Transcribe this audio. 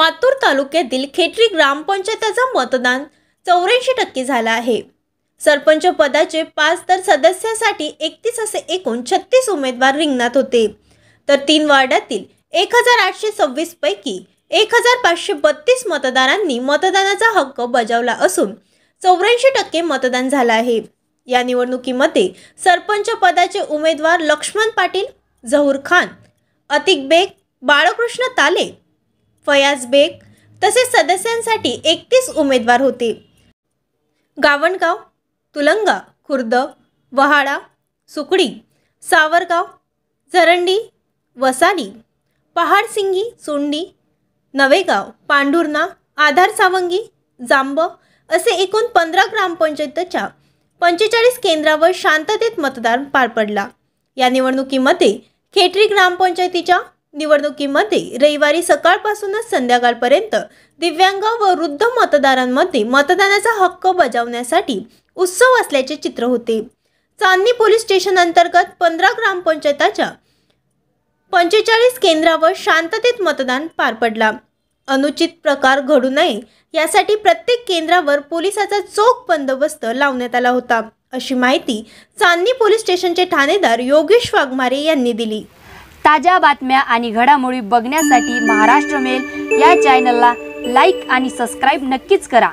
पातूर तालुक्यातील खेटरी ग्रामपंचायताचा मतदान चौऱ्याऐंशी टक्के झाला आहे सरपंच पदाचे पाच तर सदस्यासाठी एकतीस असे एकूण छत्तीस उमेदवार रिंगणात होते तर तीन वार्डातील एक हजार आठशे सव्वीस पैकी एक हजार पाचशे बत्तीस मतदारांनी मतदानाचा हक्क बजावला असून चौऱ्याऐंशी टक्के मतदान झालं आहे या निवडणुकीमध्ये सरपंच पदाचे उमेदवार लक्ष्मण पाटील जहूर खान अतिक बेग बाळकृष्ण ताले फयाज बेग तसेच सदस्यांसाठी एकतीस उमेदवार होते गावणगाव तुलंगा खुर्द वहाडा सुकडी सावरगाव झरंडी वसाली पहाडसिंगी सोंडी नवेगाव पांढुर्णा आधार सावंगी जांब असे एकूण पंधरा ग्रामपंचायतच्या पंचेचाळीस केंद्रावर शांततेत मतदान पार पडला या निवडणुकीमध्ये खेटरी ग्रामपंचायतीच्या निवडणुकीमध्ये रविवारी सकाळपासूनच संध्याकाळपर्यंत दिव्यांग व वृद्ध मतदारांमध्ये मतदानाचा हक्क बजावण्यासाठी उत्सव असल्याचे चित्र होते चांदणी पोलीस स्टेशन अंतर्गत पंधरा ग्रामपंचायताच्या पंचेचाळीस केंद्रावर शांततेत मतदान पार पडला अनुचित प्रकार घडू नये यासाठी प्रत्येक केंद्रावर पोलिसाचा चोख बंदोबस्त लावण्यात आला होता अशी माहिती चांदणी पोलीस स्टेशनचे ठाणेदार योगेश वाघमारे यांनी दिली ताज्या बातम्या आणि घडामोडी बघण्यासाठी महाराष्ट्र मेल या चॅनलला लाईक आणि सबस्क्राईब नक्कीच करा